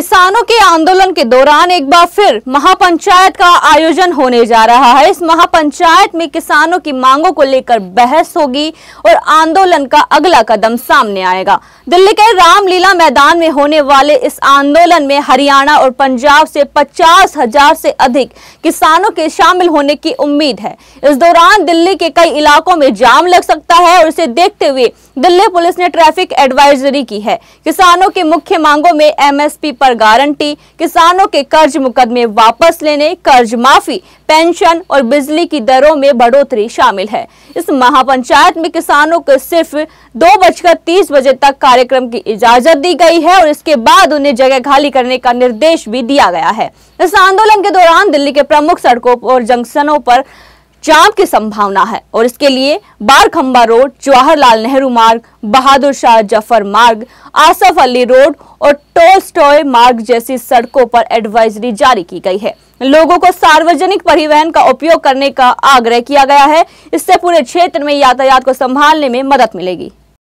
किसानों के आंदोलन के दौरान एक बार फिर महापंचायत का आयोजन होने जा रहा है इस महापंचायत में किसानों की मांगों को लेकर बहस होगी और आंदोलन का अगला कदम सामने आएगा दिल्ली के रामलीला मैदान में होने वाले इस आंदोलन में हरियाणा और पंजाब से पचास हजार से अधिक किसानों के शामिल होने की उम्मीद है इस दौरान दिल्ली के कई इलाकों में जाम लग सकता है और इसे देखते हुए दिल्ली पुलिस ने ट्रैफिक एडवाइजरी की है किसानों की मुख्य मांगों में एमएसपी पर पर गारंटी किसानों के कर्ज मुकदमे वापस लेने कर्ज माफी पेंशन और बिजली की दरों में बढ़ोतरी शामिल है इस महापंचायत में किसानों को सिर्फ दो बजकर तीस बजे तक कार्यक्रम की इजाजत दी गई है और इसके बाद उन्हें जगह खाली करने का निर्देश भी दिया गया है इस आंदोलन के दौरान दिल्ली के प्रमुख सड़कों और जंक्शनों पर जाम की संभावना है और इसके लिए बारखंबा रोड जवाहरलाल नेहरू मार्ग बहादुर शाह जफर मार्ग आसफ अली रोड और टोल स्टॉय मार्ग जैसी सड़कों पर एडवाइजरी जारी की गई है लोगों को सार्वजनिक परिवहन का उपयोग करने का आग्रह किया गया है इससे पूरे क्षेत्र में यातायात को संभालने में मदद मिलेगी